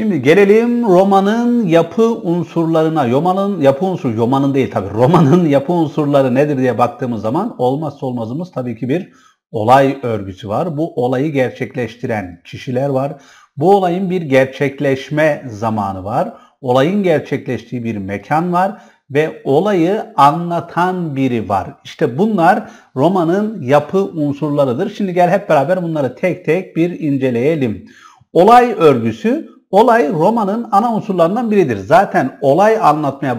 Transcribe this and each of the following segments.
Şimdi gelelim romanın yapı unsurlarına. Yomanın yapı unsuru, yomanın değil tabii. Romanın yapı unsurları nedir diye baktığımız zaman olmazsa olmazımız tabii ki bir olay örgüsü var. Bu olayı gerçekleştiren kişiler var. Bu olayın bir gerçekleşme zamanı var. Olayın gerçekleştiği bir mekan var ve olayı anlatan biri var. İşte bunlar romanın yapı unsurlarıdır. Şimdi gel hep beraber bunları tek tek bir inceleyelim. Olay örgüsü Olay romanın ana unsurlarından biridir. Zaten olay anlatmaya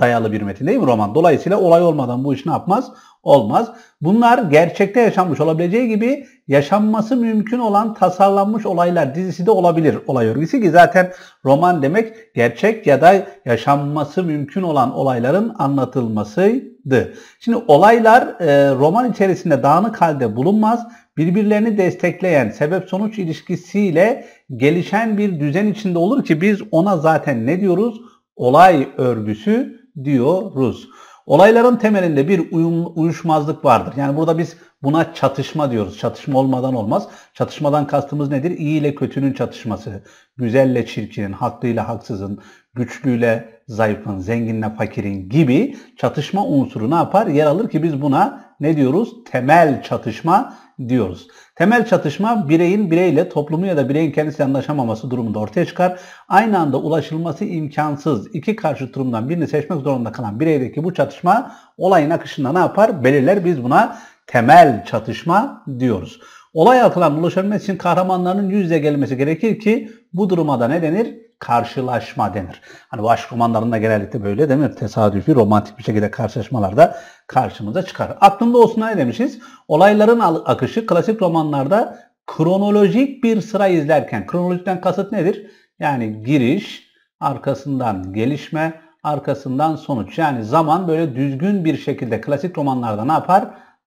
dayalı bir metin değil mi roman? Dolayısıyla olay olmadan bu iş ne yapmaz? olmaz. Bunlar gerçekte yaşanmış olabileceği gibi yaşanması mümkün olan tasarlanmış olaylar dizisi de olabilir olay örgüsü ki zaten roman demek gerçek ya da yaşanması mümkün olan olayların anlatılmasıydı. Şimdi olaylar e, roman içerisinde dağınık halde bulunmaz. Birbirlerini destekleyen sebep sonuç ilişkisiyle gelişen bir düzen içinde olur ki biz ona zaten ne diyoruz? Olay örgüsü diyoruz. Olayların temelinde bir uyum, uyuşmazlık vardır. Yani burada biz buna çatışma diyoruz. Çatışma olmadan olmaz. Çatışmadan kastımız nedir? İyi ile kötünün çatışması. Güzelle çirkinin, haklıyla haksızın, güçlüyle zayıfın, zenginle fakirin gibi çatışma unsuru ne yapar? Yer alır ki biz buna ne diyoruz? Temel çatışma diyoruz. Temel çatışma bireyin bireyle toplumu ya da bireyin kendisi anlaşamaması durumunda ortaya çıkar. Aynı anda ulaşılması imkansız iki karşı durumdan birini seçmek zorunda kalan bireydeki bu çatışma olayın akışında ne yapar? Belirler biz buna temel çatışma diyoruz. Olay akılan ulaşabilmesi için kahramanların yüz gelmesi gerekir ki bu duruma da ne denir? karşılaşma denir. Hani bu aşk romanlarında genellikle böyle değil mi? Tesadüfi, romantik bir şekilde karşılaşmalarda karşımıza çıkar. Aklında olsun ne demişiz? Olayların akışı klasik romanlarda kronolojik bir sıra izlerken, kronolojikten kasıt nedir? Yani giriş, arkasından gelişme, arkasından sonuç. Yani zaman böyle düzgün bir şekilde klasik romanlarda ne yapar?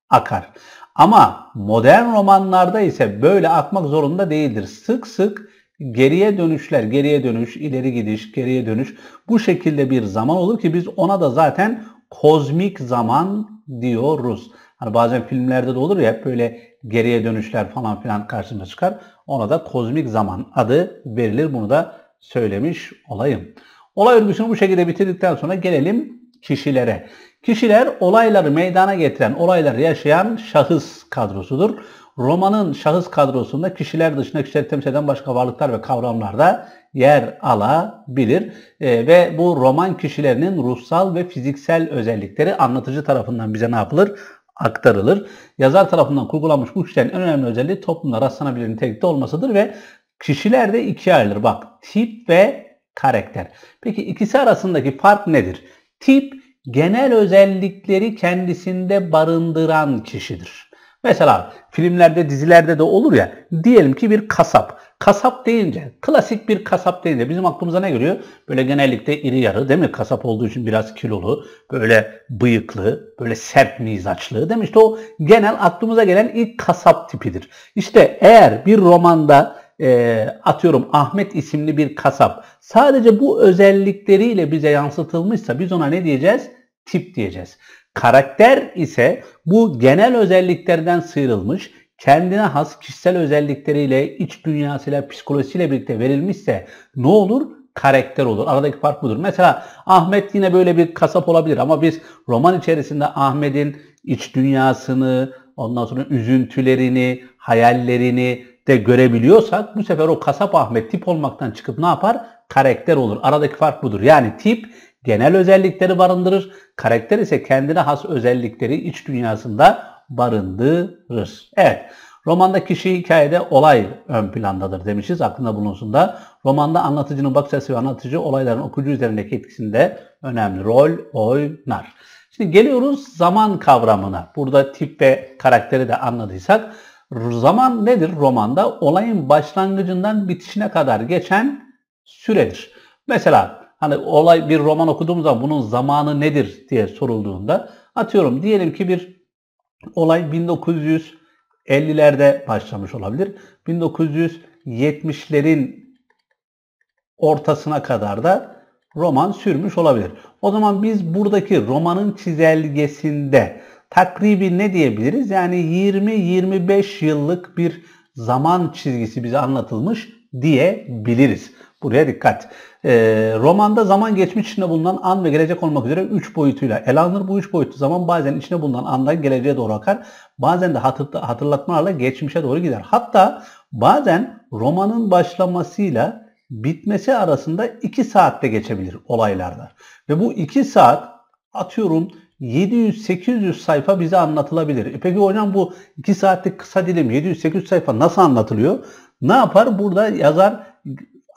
Akar. Ama modern romanlarda ise böyle akmak zorunda değildir. Sık sık geriye dönüşler, geriye dönüş, ileri gidiş, geriye dönüş bu şekilde bir zaman olur ki biz ona da zaten kozmik zaman diyoruz. Hani bazen filmlerde de olur ya hep böyle geriye dönüşler falan filan karşımıza çıkar. Ona da kozmik zaman adı verilir. Bunu da söylemiş olayım. Olay örgüsünü bu şekilde bitirdikten sonra gelelim kişilere. Kişiler olayları meydana getiren, olayları yaşayan şahıs kadrosudur. Roma'nın şahıs kadrosunda kişiler dışında kişiler temsil eden başka varlıklar ve kavramlar da yer alabilir. E, ve bu roman kişilerinin ruhsal ve fiziksel özellikleri anlatıcı tarafından bize ne yapılır? aktarılır. Yazar tarafından kurgulanmış bu kişilerin en önemli özelliği toplumda rastlanabilir nitelikte olmasıdır ve kişiler de ikiye ayrılır. Bak tip ve karakter. Peki ikisi arasındaki fark nedir? Tip genel özellikleri kendisinde barındıran kişidir. Mesela filmlerde, dizilerde de olur ya. Diyelim ki bir kasap. Kasap deyince, klasik bir kasap deyince bizim aklımıza ne geliyor? Böyle genellikle iri yarı değil mi? Kasap olduğu için biraz kilolu, böyle bıyıklı, böyle sert mizaçlı değil mi? İşte o genel aklımıza gelen ilk kasap tipidir. İşte eğer bir romanda e, atıyorum Ahmet isimli bir kasap sadece bu özellikleriyle bize yansıtılmışsa biz ona ne diyeceğiz? Tip diyeceğiz. Karakter ise bu genel özelliklerden sıyrılmış, kendine has kişisel özellikleriyle, iç dünyasıyla, psikolojisiyle birlikte verilmişse ne olur? karakter olur. Aradaki fark budur. Mesela Ahmet yine böyle bir kasap olabilir ama biz roman içerisinde Ahmet'in iç dünyasını, ondan sonra üzüntülerini, hayallerini de görebiliyorsak bu sefer o kasap Ahmet tip olmaktan çıkıp ne yapar? Karakter olur. Aradaki fark budur. Yani tip genel özellikleri barındırır. Karakter ise kendine has özellikleri iç dünyasında barındırır. Evet. Romanda kişi hikayede olay ön plandadır demişiz. Aklında bulunsun da. Romanda anlatıcının bakış açısı ve anlatıcı olayların okuyucu üzerindeki etkisinde önemli rol oynar. Şimdi geliyoruz zaman kavramına. Burada tip ve karakteri de anladıysak. Zaman nedir romanda? Olayın başlangıcından bitişine kadar geçen süredir. Mesela hani olay bir roman okuduğumuz zaman bunun zamanı nedir diye sorulduğunda atıyorum diyelim ki bir olay 1950'lerde başlamış olabilir. 1970'lerin ortasına kadar da roman sürmüş olabilir. O zaman biz buradaki romanın çizelgesinde takribi ne diyebiliriz? Yani 20-25 yıllık bir zaman çizgisi bize anlatılmış diyebiliriz. Buraya dikkat. E, romanda zaman geçmiş içinde bulunan an ve gelecek olmak üzere 3 boyutuyla ele alınır. Bu 3 boyutlu zaman bazen içinde bulunan andan geleceğe doğru akar. Bazen de hatırlatmalarla geçmişe doğru gider. Hatta bazen romanın başlamasıyla bitmesi arasında 2 saatte geçebilir olaylarda. Ve bu 2 saat atıyorum 700-800 sayfa bize anlatılabilir. E peki hocam bu 2 saatlik kısa dilim 700-800 sayfa nasıl anlatılıyor? Ne yapar? Burada yazar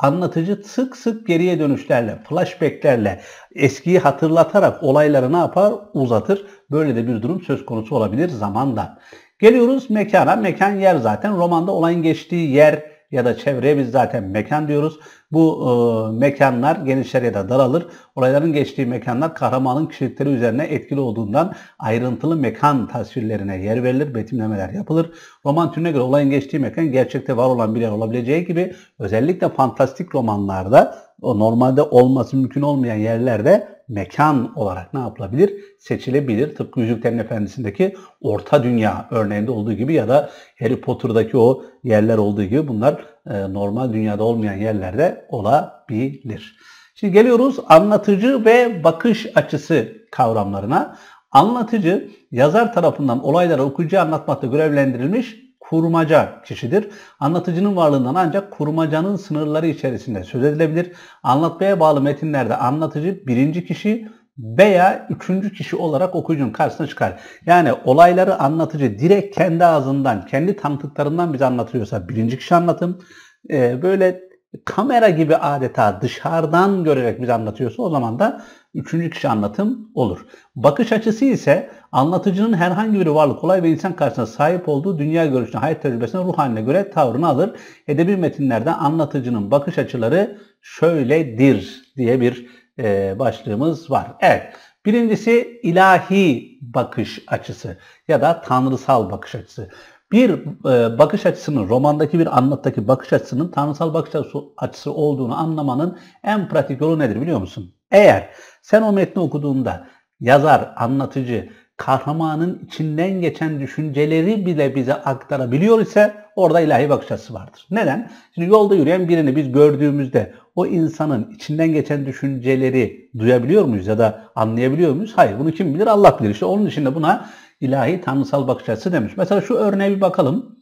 anlatıcı sık sık geriye dönüşlerle, flashbacklerle eskiyi hatırlatarak olayları ne yapar? Uzatır. Böyle de bir durum söz konusu olabilir zamanda. Geliyoruz mekana. Mekan yer zaten. Romanda olayın geçtiği yer ya da çevreye biz zaten mekan diyoruz. Bu e, mekanlar genişler ya da daralır. Olayların geçtiği mekanlar kahramanın kişilikleri üzerine etkili olduğundan ayrıntılı mekan tasvirlerine yer verilir, betimlemeler yapılır. Roman türüne göre olayın geçtiği mekan gerçekte var olan bir yer olabileceği gibi özellikle fantastik romanlarda o normalde olması mümkün olmayan yerlerde mekan olarak ne yapılabilir? Seçilebilir. Tıpkı Yüzüklerin Efendisi'ndeki Orta Dünya örneğinde olduğu gibi ya da Harry Potter'daki o yerler olduğu gibi bunlar e, normal dünyada olmayan yerlerde olabilir. Şimdi geliyoruz anlatıcı ve bakış açısı kavramlarına. Anlatıcı yazar tarafından olaylara okuyucuya anlatmakta görevlendirilmiş kurmaca kişidir. Anlatıcının varlığından ancak kurmacanın sınırları içerisinde söz edilebilir. Anlatmaya bağlı metinlerde anlatıcı birinci kişi, veya üçüncü kişi olarak okuyucunun karşısına çıkar. Yani olayları anlatıcı direkt kendi ağzından, kendi tanıtıklarından bize anlatıyorsa birinci kişi anlatım. E, böyle kamera gibi adeta dışarıdan görerek bize anlatıyorsa o zaman da üçüncü kişi anlatım olur. Bakış açısı ise anlatıcının herhangi bir varlık, olay ve insan karşısına sahip olduğu dünya görüşüne, hayat tecrübesine, ruh haline göre tavrını alır. Edebi metinlerde anlatıcının bakış açıları şöyledir diye bir e, başlığımız var. Evet. Birincisi ilahi bakış açısı ya da tanrısal bakış açısı. Bir e, bakış açısının, romandaki bir anlattaki bakış açısının tanrısal bakış açısı olduğunu anlamanın en pratik yolu nedir biliyor musun? Eğer sen o metni okuduğunda yazar, anlatıcı kahramanın içinden geçen düşünceleri bile bize aktarabiliyor ise orada ilahi bakış vardır. Neden? Şimdi yolda yürüyen birini biz gördüğümüzde o insanın içinden geçen düşünceleri duyabiliyor muyuz ya da anlayabiliyor muyuz? Hayır. Bunu kim bilir? Allah bilir. İşte onun için de buna ilahi tanrısal bakış açısı demiş. Mesela şu örneğe bir bakalım.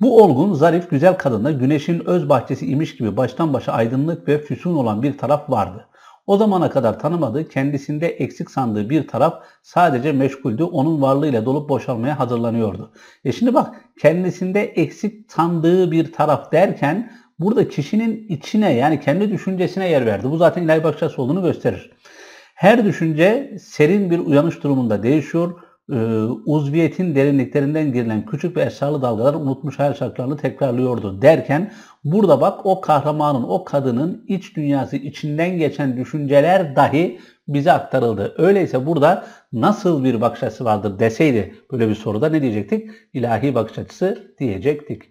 Bu olgun, zarif, güzel kadında güneşin öz bahçesi imiş gibi baştan başa aydınlık ve füsun olan bir taraf vardı. O zamana kadar tanımadığı, kendisinde eksik sandığı bir taraf sadece meşguldü. Onun varlığıyla dolup boşalmaya hazırlanıyordu. E şimdi bak kendisinde eksik sandığı bir taraf derken burada kişinin içine yani kendi düşüncesine yer verdi. Bu zaten ilahi bakış olduğunu gösterir. Her düşünce serin bir uyanış durumunda değişiyor ee, uzviyetin derinliklerinden girilen küçük ve esrarlı dalgalar unutmuş hayal şarkılarını tekrarlıyordu derken burada bak o kahramanın, o kadının iç dünyası içinden geçen düşünceler dahi bize aktarıldı. Öyleyse burada nasıl bir bakış açısı vardır deseydi böyle bir soruda ne diyecektik? İlahi bakış açısı diyecektik.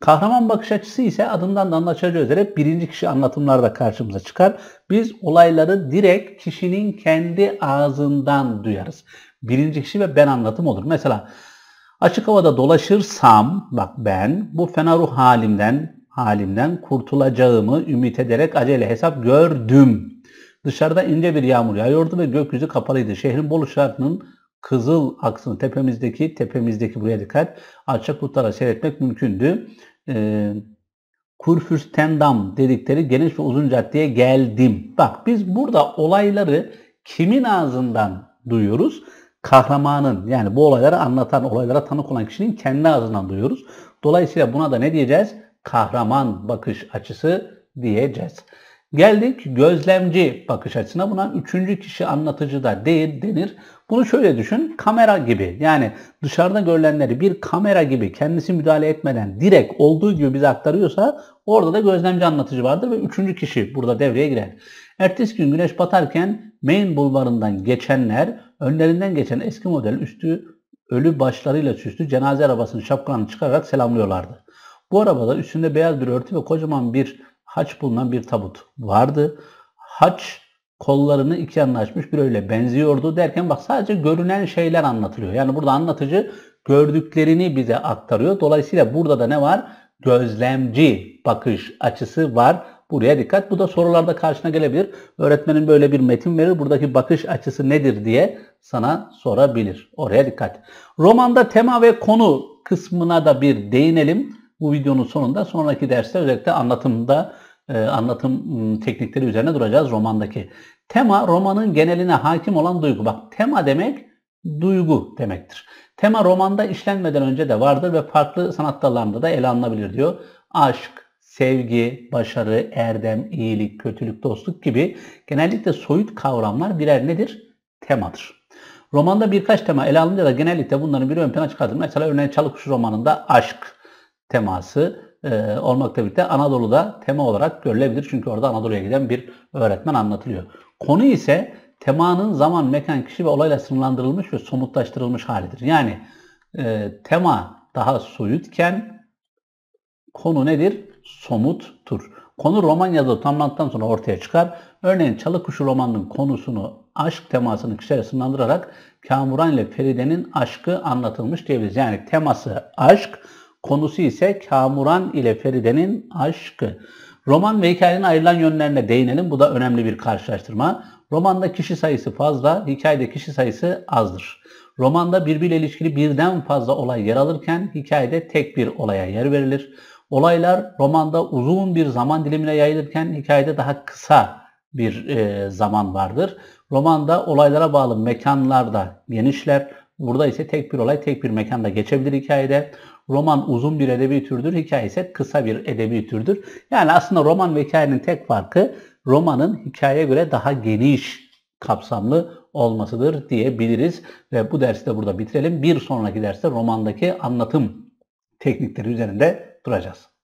Kahraman bakış açısı ise adından da anlaşılacağı üzere birinci kişi anlatımlarda karşımıza çıkar. Biz olayları direkt kişinin kendi ağzından duyarız birinci kişi ve ben anlatım olur. Mesela açık havada dolaşırsam bak ben bu fena ruh halimden halimden kurtulacağımı ümit ederek acele hesap gördüm. Dışarıda ince bir yağmur yağıyordu ve gökyüzü kapalıydı. Şehrin Bolu şartının kızıl aksını tepemizdeki tepemizdeki buraya dikkat alçak bulutlara seyretmek mümkündü. Ee, Kurfürstendam dedikleri geniş ve uzun caddeye geldim. Bak biz burada olayları kimin ağzından duyuyoruz? kahramanın yani bu olayları anlatan, olaylara tanık olan kişinin kendi ağzından duyuyoruz. Dolayısıyla buna da ne diyeceğiz? Kahraman bakış açısı diyeceğiz. Geldik gözlemci bakış açısına. Buna üçüncü kişi anlatıcı da değil denir. Bunu şöyle düşün. Kamera gibi yani dışarıda görülenleri bir kamera gibi kendisi müdahale etmeden direkt olduğu gibi bize aktarıyorsa orada da gözlemci anlatıcı vardır ve üçüncü kişi burada devreye girer. Ertesi gün güneş batarken Main bulvarından geçenler önlerinden geçen eski model üstü ölü başlarıyla süslü cenaze arabasının şapkanı çıkararak selamlıyorlardı. Bu arabada üstünde beyaz bir örtü ve kocaman bir haç bulunan bir tabut vardı. Haç kollarını iki yanına açmış bir öyle benziyordu derken bak sadece görünen şeyler anlatılıyor. Yani burada anlatıcı gördüklerini bize aktarıyor. Dolayısıyla burada da ne var? Gözlemci bakış açısı var. Buraya dikkat. Bu da sorularda karşına gelebilir. Öğretmenin böyle bir metin verir. Buradaki bakış açısı nedir diye sana sorabilir. Oraya dikkat. Romanda tema ve konu kısmına da bir değinelim. Bu videonun sonunda sonraki derste özellikle anlatımda e, anlatım ıı, teknikleri üzerine duracağız romandaki. Tema romanın geneline hakim olan duygu. Bak tema demek duygu demektir. Tema romanda işlenmeden önce de vardır ve farklı sanat dallarında da ele alınabilir diyor. Aşk, sevgi, başarı, erdem, iyilik, kötülük, dostluk gibi genellikle soyut kavramlar birer nedir? Temadır. Romanda birkaç tema ele alınca da genellikle bunların bir ön plana çıkartılır. Mesela örneğin Çalıkuşu romanında aşk teması, e, olmakla birlikte Anadolu'da tema olarak görülebilir. Çünkü orada Anadolu'ya giden bir öğretmen anlatılıyor. Konu ise temanın zaman, mekan, kişi ve olayla sınırlandırılmış ve somutlaştırılmış halidir. Yani e, tema daha soyutken konu nedir? Somuttur. Konu Romanya'da tamlandıktan sonra ortaya çıkar. Örneğin Çalı Kuşu romanının konusunu aşk temasını kişiye sınırlandırarak Kamuran ile Feride'nin aşkı anlatılmış diyebiliriz. Yani teması aşk, Konusu ise Kamuran ile Feride'nin aşkı. Roman ve hikayenin ayrılan yönlerine değinelim. Bu da önemli bir karşılaştırma. Romanda kişi sayısı fazla, hikayede kişi sayısı azdır. Romanda birbiriyle ilişkili birden fazla olay yer alırken hikayede tek bir olaya yer verilir. Olaylar romanda uzun bir zaman dilimine yayılırken hikayede daha kısa bir e, zaman vardır. Romanda olaylara bağlı mekanlar da genişler. Burada ise tek bir olay tek bir mekanda geçebilir hikayede. Roman uzun bir edebi türdür, hikaye ise kısa bir edebi türdür. Yani aslında roman ve hikayenin tek farkı romanın hikayeye göre daha geniş kapsamlı olmasıdır diyebiliriz. Ve bu dersi de burada bitirelim. Bir sonraki derste romandaki anlatım teknikleri üzerinde duracağız.